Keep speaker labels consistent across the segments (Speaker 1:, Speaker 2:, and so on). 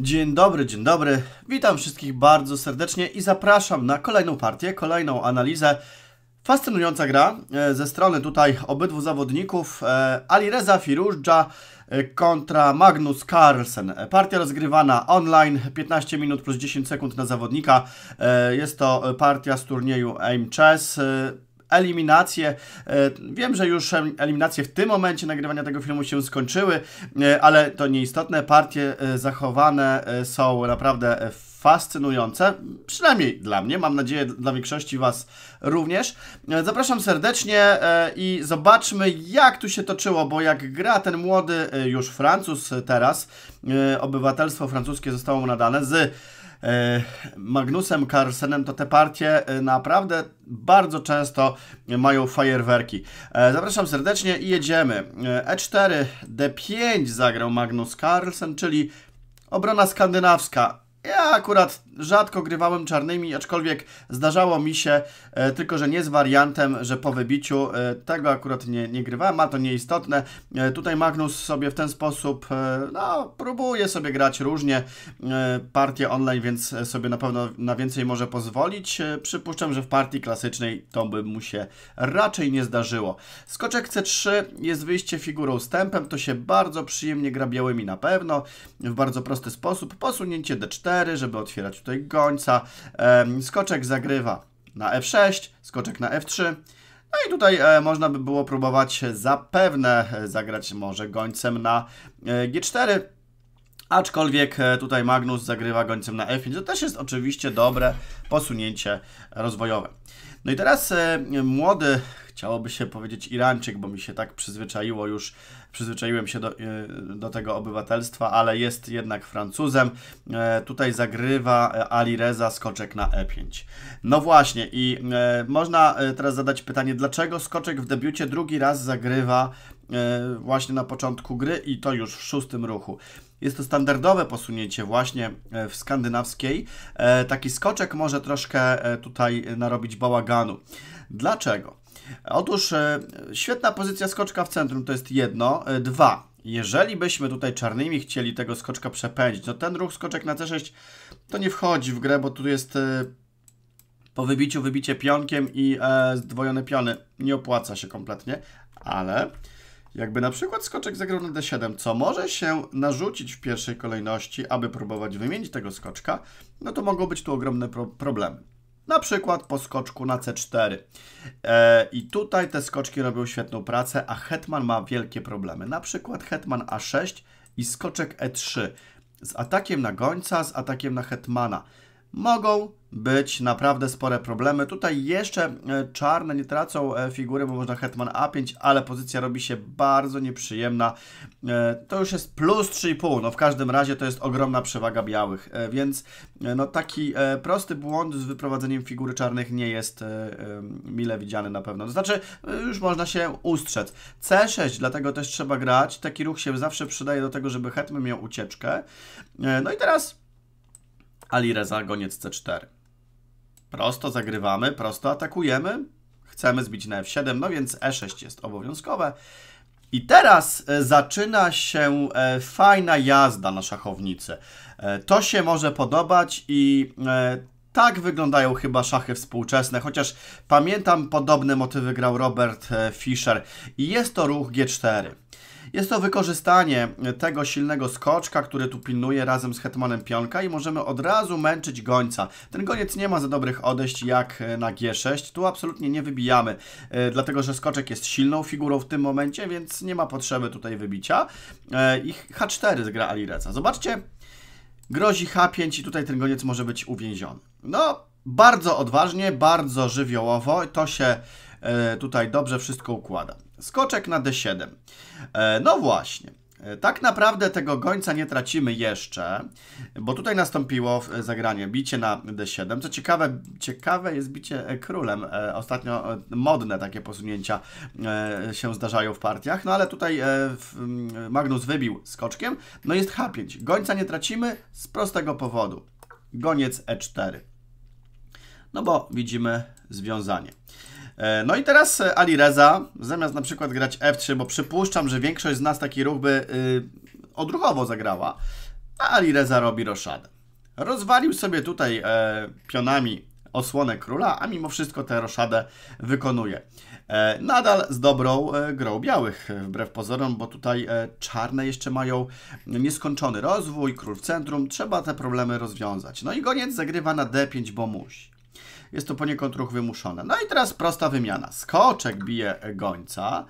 Speaker 1: Dzień dobry, dzień dobry. Witam wszystkich bardzo serdecznie i zapraszam na kolejną partię, kolejną analizę. Fascynująca gra e, ze strony tutaj obydwu zawodników e, Alireza Firuzja e, kontra Magnus Carlsen. Partia rozgrywana online, 15 minut plus 10 sekund na zawodnika. Jest to partia z turnieju Aim Chess eliminacje. E, wiem, że już eliminacje w tym momencie nagrywania tego filmu się skończyły, e, ale to nieistotne. Partie e, zachowane są naprawdę fascynujące, przynajmniej dla mnie, mam nadzieję dla większości Was również. Zapraszam serdecznie i zobaczmy jak tu się toczyło, bo jak gra ten młody już Francuz teraz, obywatelstwo francuskie zostało mu nadane z E, Magnusem Carlsenem, to te partie e, naprawdę bardzo często mają fajerwerki. E, zapraszam serdecznie i jedziemy. E4, D5 zagrał Magnus Carlsen, czyli obrona skandynawska. Ja akurat rzadko grywałem czarnymi, aczkolwiek zdarzało mi się, e, tylko że nie z wariantem, że po wybiciu e, tego akurat nie, nie grywałem, a to nieistotne. E, tutaj Magnus sobie w ten sposób, e, no, próbuje sobie grać różnie e, partie online, więc sobie na pewno na więcej może pozwolić. E, przypuszczam, że w partii klasycznej to by mu się raczej nie zdarzyło. Skoczek C3 jest wyjście figurą z tempem, to się bardzo przyjemnie gra białymi na pewno, w bardzo prosty sposób. Posunięcie D4, żeby otwierać tutaj gońca. Skoczek zagrywa na f6, skoczek na f3. No i tutaj e, można by było próbować zapewne e, zagrać może gońcem na e, g4. Aczkolwiek tutaj Magnus zagrywa gońcem na F5. To też jest oczywiście dobre posunięcie rozwojowe. No i teraz e, młody, chciałoby się powiedzieć Irańczyk, bo mi się tak przyzwyczaiło już, przyzwyczaiłem się do, e, do tego obywatelstwa, ale jest jednak Francuzem. E, tutaj zagrywa Ali Reza skoczek na E5. No właśnie i można teraz zadać pytanie, dlaczego skoczek w debiucie drugi raz zagrywa E, właśnie na początku gry i to już w szóstym ruchu. Jest to standardowe posunięcie właśnie e, w skandynawskiej. E, taki skoczek może troszkę tutaj narobić bałaganu. Dlaczego? Otóż świetna pozycja skoczka w centrum to jest jedno. Dwa, jeżeli byśmy tutaj czarnymi chcieli tego skoczka przepędzić, to no ten ruch skoczek na C6 to nie wchodzi w grę, bo tu jest po wybiciu wybicie pionkiem i zdwojone piony. Nie opłaca się kompletnie, ale jakby na przykład skoczek zagrał na d7, co może się narzucić w pierwszej kolejności, aby próbować wymienić tego skoczka, no to mogą być tu ogromne pro problemy. Na przykład po skoczku na c4. E, I tutaj te skoczki robią świetną pracę, a hetman ma wielkie problemy. Na przykład hetman a6 i skoczek e3 z atakiem na gońca, z atakiem na hetmana. Mogą być naprawdę spore problemy. Tutaj jeszcze e, czarne nie tracą e, figury, bo można Hetman A5, ale pozycja robi się bardzo nieprzyjemna. E, to już jest plus 3,5, no w każdym razie to jest ogromna przewaga białych, więc no taki prosty błąd z wyprowadzeniem figury czarnych nie jest mile widziany na pewno. To znaczy już można się ustrzec. C6, dlatego też trzeba grać. Taki ruch się zawsze przydaje do tego, żeby Hetman miał ucieczkę. No i teraz... Ali Reza, goniec C4. Prosto zagrywamy, prosto atakujemy. Chcemy zbić na F7, no więc E6 jest obowiązkowe. I teraz e, zaczyna się e, fajna jazda na szachownicy. E, to się może podobać i tak wyglądają chyba szachy współczesne, chociaż pamiętam podobne motywy grał Robert Fischer i jest to ruch G4. Jest to wykorzystanie tego silnego skoczka, który tu pilnuje razem z hetmanem pionka i możemy od razu męczyć gońca. Ten goniec nie ma za dobrych odejść jak na G6. Tu absolutnie nie wybijamy, e, dlatego że skoczek jest silną figurą w tym momencie, więc nie ma potrzeby tutaj wybicia. E, I H4 zgra Alireza. Zobaczcie, grozi H5 i tutaj ten goniec może być uwięziony. No, bardzo odważnie, bardzo żywiołowo. To się e, tutaj dobrze wszystko układa. Skoczek na D7. E, no właśnie. E, tak naprawdę tego gońca nie tracimy jeszcze, bo tutaj nastąpiło e, zagranie, bicie na D7. Co ciekawe, ciekawe jest bicie królem. Ostatnio modne takie posunięcia się zdarzają w partiach, no ale tutaj Magnus wybił skoczkiem, no jest H5. Gońca nie tracimy z prostego powodu. Goniec E4. No bo widzimy związanie. E, no i teraz e, Ali Reza, zamiast na przykład grać F3, bo przypuszczam, że większość z nas taki ruch by e, odruchowo zagrała, a Ali Reza robi roszadę. Rozwalił sobie tutaj pionami osłonę króla, a mimo wszystko tę roszadę wykonuje. nadal z dobrą grą białych, wbrew pozorom, bo tutaj czarne jeszcze mają nieskończony rozwój, król w centrum, trzeba te problemy rozwiązać. No i goniec zagrywa na d5, bo musi. Jest to poniekąd ruch wymuszony. No i teraz prosta wymiana. Skoczek bije gońca,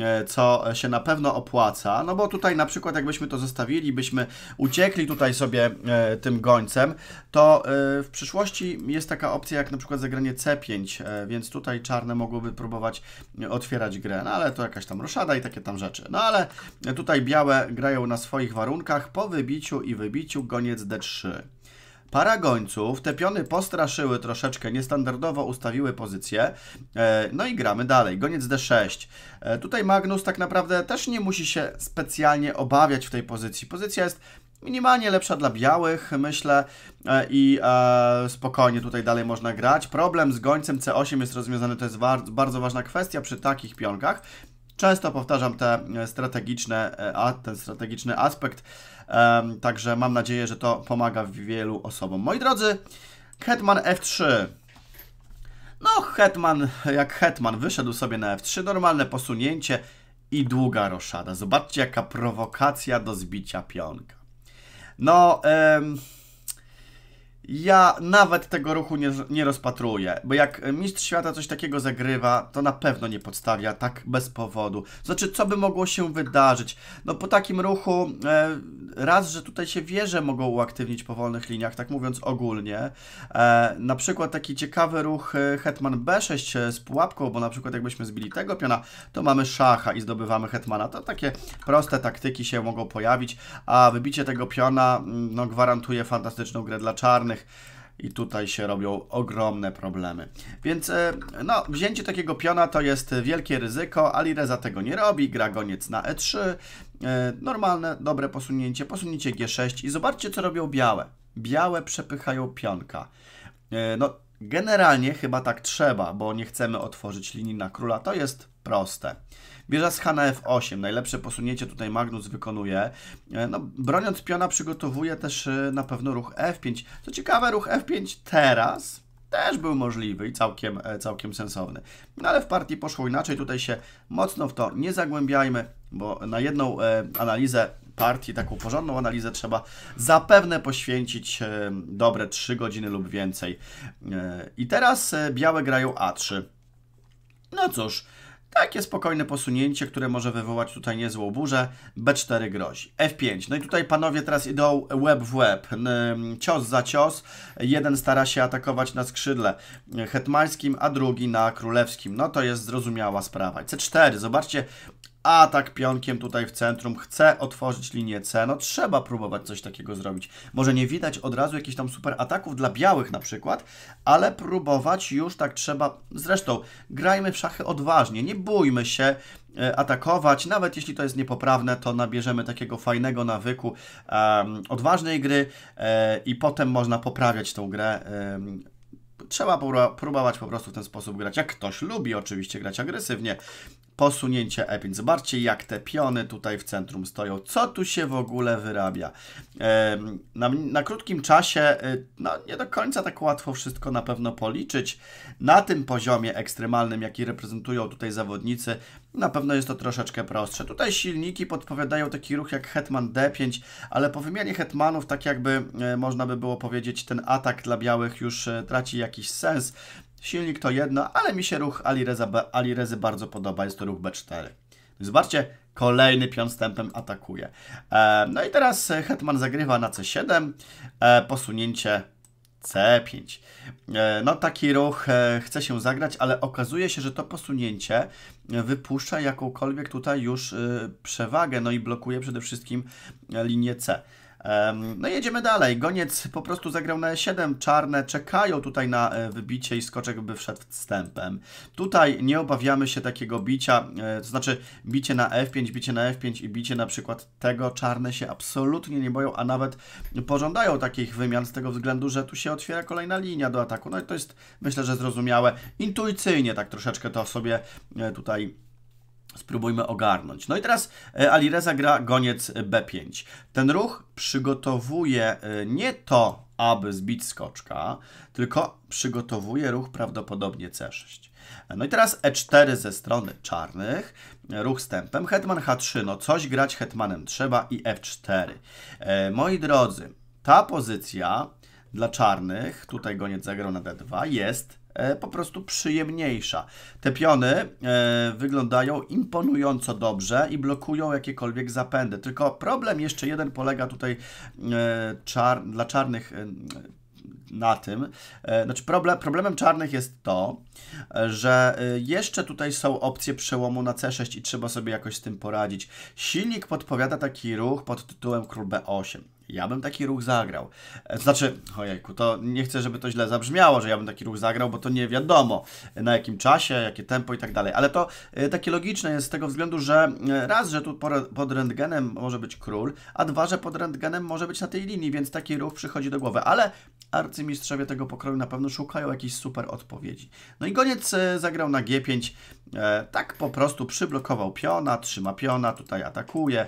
Speaker 1: e, co się na pewno opłaca, no bo tutaj na przykład jakbyśmy to zostawili, byśmy uciekli tutaj sobie e, tym gońcem, to e, w przyszłości jest taka opcja jak na przykład zagranie C5, więc tutaj czarne mogłyby próbować otwierać grę, no ale to jakaś tam roszada i takie tam rzeczy. No ale tutaj białe grają na swoich warunkach po wybiciu i wybiciu goniec D3. Para gońców, te piony postraszyły troszeczkę, niestandardowo ustawiły pozycję. E, no i gramy dalej. Goniec D6. E, tutaj Magnus tak naprawdę też nie musi się specjalnie obawiać w tej pozycji. Pozycja jest minimalnie lepsza dla białych, myślę, e, i e, spokojnie tutaj dalej można grać. Problem z gońcem C8 jest rozwiązany, to jest bardzo ważna kwestia przy takich pionkach. Często powtarzam te e, strategiczne, e, ten strategiczny aspekt, także mam nadzieję, że to pomaga wielu osobom. Moi drodzy, Hetman F3. No, Hetman, jak Hetman, wyszedł sobie na F3, normalne posunięcie i długa roszada. Zobaczcie, jaka prowokacja do zbicia pionka. No, ym, ja nawet tego ruchu nie, nie rozpatruję, bo jak mistrz świata coś takiego zagrywa, to na pewno nie podstawia tak bez powodu. Znaczy, co by mogło się wydarzyć? No po takim ruchu, e, raz, że tutaj się wieże mogą uaktywnić po wolnych liniach, tak mówiąc ogólnie. E, na przykład taki ciekawy ruch e, Hetman B6 e, z pułapką, bo na przykład jakbyśmy zbili tego piona, to mamy szacha i zdobywamy Hetmana. To takie proste taktyki się mogą pojawić, a wybicie tego piona mm, no, gwarantuje fantastyczną grę dla czarnych i tutaj się robią ogromne problemy. Więc e, no, wzięcie takiego piona to jest wielkie ryzyko, Alireza tego nie robi, gra goniec na E3, e, normalne, dobre posunięcie, posunięcie G6 i zobaczcie co robią białe. Białe przepychają pionka. E, no, Generalnie chyba tak trzeba, bo nie chcemy otworzyć linii na króla. To jest proste. Bierze z Hana F8. Najlepsze posunięcie tutaj Magnus wykonuje. E, no, broniąc piona przygotowuje też e, na pewno ruch F5. Co ciekawe, ruch F5 teraz też był możliwy i całkiem, e, całkiem sensowny. No ale w partii poszło inaczej. Tutaj się mocno w to nie zagłębiajmy, bo na jedną analizę partii, taką porządną analizę trzeba zapewne poświęcić e, dobre 3 godziny lub więcej. E, I teraz e, białe grają A3. No cóż, takie spokojne posunięcie, które może wywołać tutaj niezłą burzę. B4 grozi. F5. No i tutaj panowie teraz idą łeb w łeb. Cios za cios. Jeden stara się atakować na skrzydle hetmańskim, a drugi na królewskim. No to jest zrozumiała sprawa. C4. Zobaczcie, atak pionkiem tutaj w centrum, chce otworzyć linię C, no trzeba próbować coś takiego zrobić. Może nie widać od razu jakichś tam super ataków dla białych na przykład, ale próbować już tak trzeba. Zresztą grajmy w szachy odważnie, nie bójmy się e, atakować, nawet jeśli to jest niepoprawne, to nabierzemy takiego fajnego nawyku um, odważnej gry um, i potem można poprawiać tą grę um, trzeba próbować po prostu w ten sposób grać. Jak ktoś lubi oczywiście grać agresywnie, posunięcie E5. Zobaczcie, jak te piony tutaj w centrum stoją. Co tu się w ogóle wyrabia? Na, na krótkim czasie, y, no nie do końca tak łatwo wszystko na pewno policzyć. Na tym poziomie ekstremalnym, jaki reprezentują tutaj zawodnicy, na pewno jest to troszeczkę prostsze. Tutaj silniki podpowiadają taki ruch jak Hetman D5, ale po wymianie Hetmanów, tak jakby y, można by było powiedzieć, ten atak dla białych już y, traci jakiś sens. Silnik to jedno, ale mi się ruch Alirezy bardzo podoba. Jest to ruch B4. Zobaczcie, kolejny pion tempem atakuje. E, no i teraz e, Hetman zagrywa na C7, e, posunięcie C5. No taki ruch chce się zagrać, ale okazuje się, że to posunięcie wypuszcza jakąkolwiek tutaj już przewagę, no i blokuje przede wszystkim linię C. No jedziemy dalej. Goniec po prostu zagrał na E7, czarne czekają tutaj na e, wybicie i skoczek by wszedł wstępem. Tutaj nie obawiamy się takiego bicia, e, to znaczy bicie na F5, bicie na F5 i bicie na przykład tego czarne się absolutnie nie boją, a nawet pożądają takich wymian z tego względu, że tu się otwiera kolejna linia do ataku. No i to jest myślę, że zrozumiałe. Intuicyjnie tak troszeczkę to sobie e, tutaj Spróbujmy ogarnąć. No i teraz e, Alireza gra goniec e, B5. Ten ruch przygotowuje e, nie to, aby zbić skoczka, tylko przygotowuje ruch prawdopodobnie C6. No i teraz E4 ze strony czarnych, ruch stępem, hetman H3, no coś grać hetmanem trzeba i F4. moi drodzy, ta pozycja dla czarnych, tutaj goniec zagrał na D2, jest E, po prostu przyjemniejsza. Te piony e, wyglądają imponująco dobrze i blokują jakiekolwiek zapędy. Tylko problem jeszcze jeden polega tutaj e, czar, dla czarnych na tym. Znaczy problem, problemem czarnych jest to, że jeszcze tutaj są opcje przełomu na C6 i trzeba sobie jakoś z tym poradzić. Silnik podpowiada taki ruch pod tytułem Król B8. Ja bym taki ruch zagrał. E, znaczy, ojejku, to nie chcę, żeby to źle zabrzmiało, że ja bym taki ruch zagrał, bo to nie wiadomo e, na jakim czasie, jakie tempo i tak dalej. Ale to e, takie logiczne jest z tego względu, że raz, że tu pod rentgenem może być król, a dwa, że pod rentgenem może być na tej linii, więc taki ruch przychodzi do głowy. Ale arcymistrzowie tego pokroju na pewno szukają jakiejś super odpowiedzi. No i goniec zagrał na G5, tak po prostu przyblokował piona, trzyma piona, tutaj atakuje.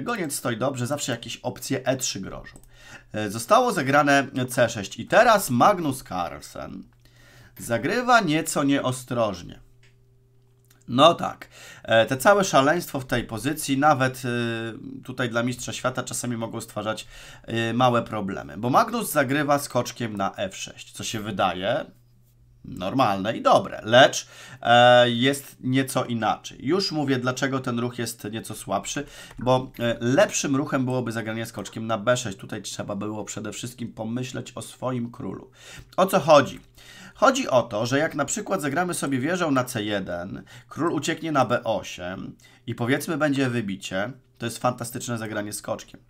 Speaker 1: Goniec stoi dobrze, zawsze jakieś opcje E3 3 groszy. E, zostało zagrane C6 i teraz Magnus Carlsen zagrywa nieco nieostrożnie. No tak. E, te całe szaleństwo w tej pozycji, nawet e, tutaj dla Mistrza Świata, czasami mogą stwarzać małe problemy. Bo Magnus zagrywa skoczkiem na F6, co się wydaje, normalne i dobre, lecz e, jest nieco inaczej. Już mówię, dlaczego ten ruch jest nieco słabszy, bo e, lepszym ruchem byłoby zagranie skoczkiem na b6. Tutaj trzeba było przede wszystkim pomyśleć o swoim królu. O co chodzi? Chodzi o to, że jak na przykład zagramy sobie wieżę na c1, król ucieknie na b8 i powiedzmy będzie wybicie, to jest fantastyczne zagranie skoczkiem.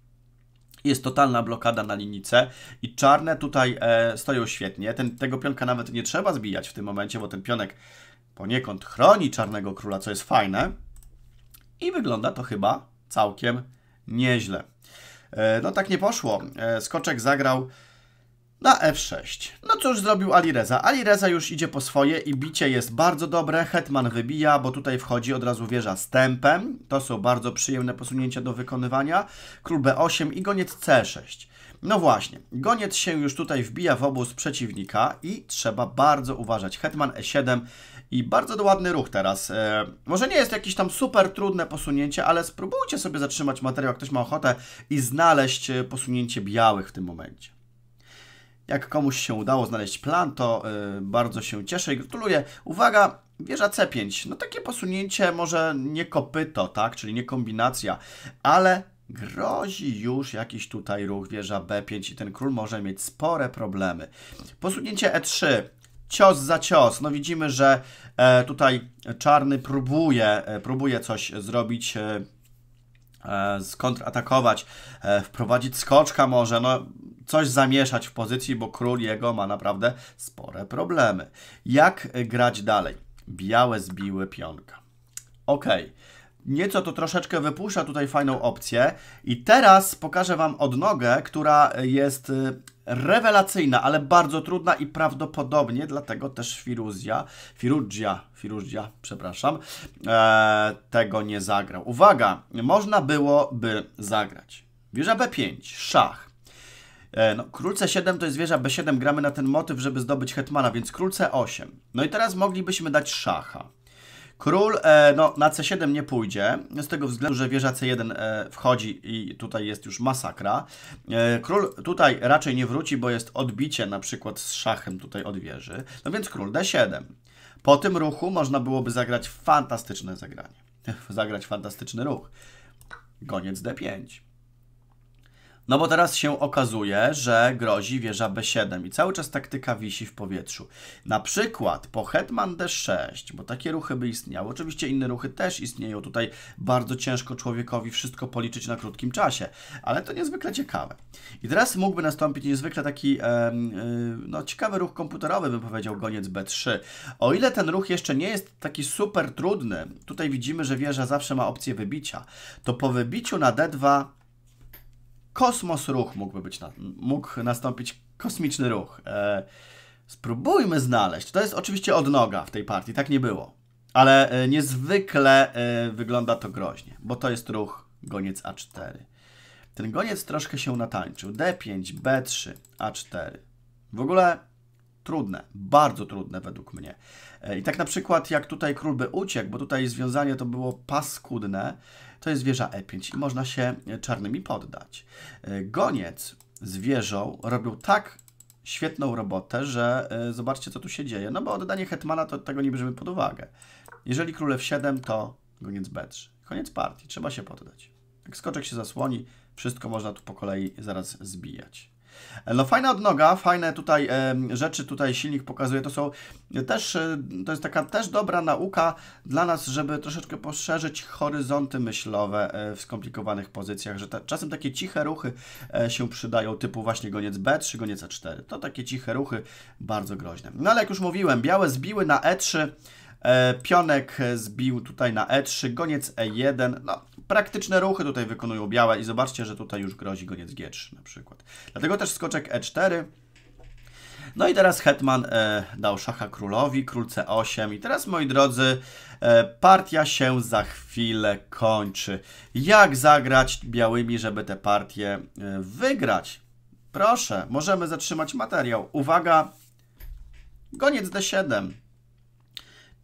Speaker 1: Jest totalna blokada na linijce i czarne tutaj e, stoją świetnie. Ten, tego pionka nawet nie trzeba zbijać w tym momencie, bo ten pionek poniekąd chroni czarnego króla, co jest fajne. I wygląda to chyba całkiem nieźle. E, no tak nie poszło. E, skoczek zagrał na f6. No cóż zrobił Alireza. Alireza już idzie po swoje i bicie jest bardzo dobre. Hetman wybija, bo tutaj wchodzi od razu wieża z tempem. To są bardzo przyjemne posunięcia do wykonywania. Król b8 i goniec c6. No właśnie, goniec się już tutaj wbija w obóz przeciwnika i trzeba bardzo uważać. Hetman e7 i bardzo ładny ruch teraz. E, może nie jest jakieś tam super trudne posunięcie, ale spróbujcie sobie zatrzymać materiał, jak ktoś ma ochotę i znaleźć e, posunięcie białych w tym momencie. Jak komuś się udało znaleźć plan, to y, bardzo się cieszę i gratuluję. Uwaga, wieża C5. No takie posunięcie może nie kopyto, tak? Czyli nie kombinacja, ale grozi już jakiś tutaj ruch wieża B5 i ten król może mieć spore problemy. Posunięcie E3 cios za cios. No widzimy, że e, tutaj czarny próbuje, e, próbuje coś zrobić, e, e skontratakować, e, wprowadzić skoczka może. No coś zamieszać w pozycji, bo król jego ma naprawdę spore problemy. Jak grać dalej? Białe zbiły pionka. Ok. Nieco to troszeczkę wypuszcza tutaj fajną opcję. I teraz pokażę Wam odnogę, która jest y, rewelacyjna, ale bardzo trudna i prawdopodobnie dlatego też Firuzja, Firuzja, Firuzja, przepraszam, e, tego nie zagrał. Uwaga, można byłoby zagrać. Wieża B5, szach, E, no, król C7 to jest wieża B7, gramy na ten motyw, żeby zdobyć hetmana, więc król C8. No i teraz moglibyśmy dać szacha. Król e, no, na C7 nie pójdzie, z tego względu, że wieża C1 e, wchodzi i tutaj jest już masakra. król tutaj raczej nie wróci, bo jest odbicie na przykład z szachem tutaj od wieży. No więc król D7. Po tym ruchu można byłoby zagrać fantastyczne zagranie. zagrać fantastyczny ruch. Goniec D5. No bo teraz się okazuje, że grozi wieża B7 i cały czas taktyka wisi w powietrzu. Na przykład po Hetman D6, bo takie ruchy by istniały, oczywiście inne ruchy też istnieją, tutaj bardzo ciężko człowiekowi wszystko policzyć na krótkim czasie, ale to niezwykle ciekawe. I teraz mógłby nastąpić niezwykle taki y, no, ciekawy ruch komputerowy, bym powiedział, goniec B3. O ile ten ruch jeszcze nie jest taki super trudny, tutaj widzimy, że wieża zawsze ma opcję wybicia, to po wybiciu na D2 kosmos ruch mógłby być, na, mógł nastąpić kosmiczny ruch. E, spróbujmy znaleźć. To jest oczywiście odnoga w tej partii, tak nie było. Ale e, niezwykle e, wygląda to groźnie, bo to jest ruch goniec A4. Ten goniec troszkę się natańczył. D5, B3, A4. W ogóle trudne, bardzo trudne według mnie. E, I tak na przykład jak tutaj król by uciekł, bo tutaj związanie to było paskudne, to jest wieża E5 i można się czarnymi poddać. E, goniec z wieżą robił tak świetną robotę, że e, zobaczcie, co tu się dzieje. No bo oddanie hetmana to tego nie bierzemy pod uwagę. Jeżeli królew 7, to goniec B3. Koniec partii, trzeba się poddać. Jak skoczek się zasłoni, wszystko można tu po kolei zaraz zbijać. No fajna odnoga, fajne tutaj e, rzeczy tutaj silnik pokazuje, to są też, e, to jest taka też dobra nauka dla nas, żeby troszeczkę poszerzyć horyzonty myślowe e, w skomplikowanych pozycjach, że ta, czasem takie ciche ruchy e, się przydają, typu właśnie goniec B3, goniec A4, to takie ciche ruchy bardzo groźne. No ale jak już mówiłem, białe zbiły na E3, e, pionek zbił tutaj na E3, goniec E1, no Praktyczne ruchy tutaj wykonują białe i zobaczcie, że tutaj już grozi goniec G3 na przykład. Dlatego też skoczek E4. No i teraz hetman e, dał szacha królowi, król C8 i teraz moi drodzy e, partia się za chwilę kończy. Jak zagrać białymi, żeby tę partię e, wygrać? Proszę, możemy zatrzymać materiał. Uwaga, goniec D7.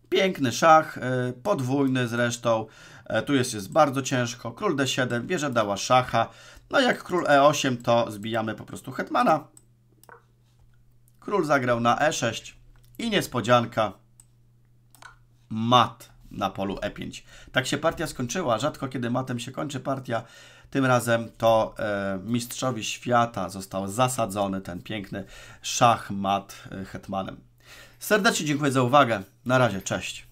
Speaker 1: Piękny szach, e, podwójny zresztą. E, tu jest, jest bardzo ciężko. Król d7, wieża dała szacha. No jak król e8, to zbijamy po prostu hetmana. Król zagrał na e6 i niespodzianka mat na polu e5. Tak się partia skończyła. Rzadko kiedy matem się kończy partia. Tym razem to e, mistrzowi świata został zasadzony ten piękny szach mat e, hetmanem. Serdecznie dziękuję za uwagę. Na razie, cześć.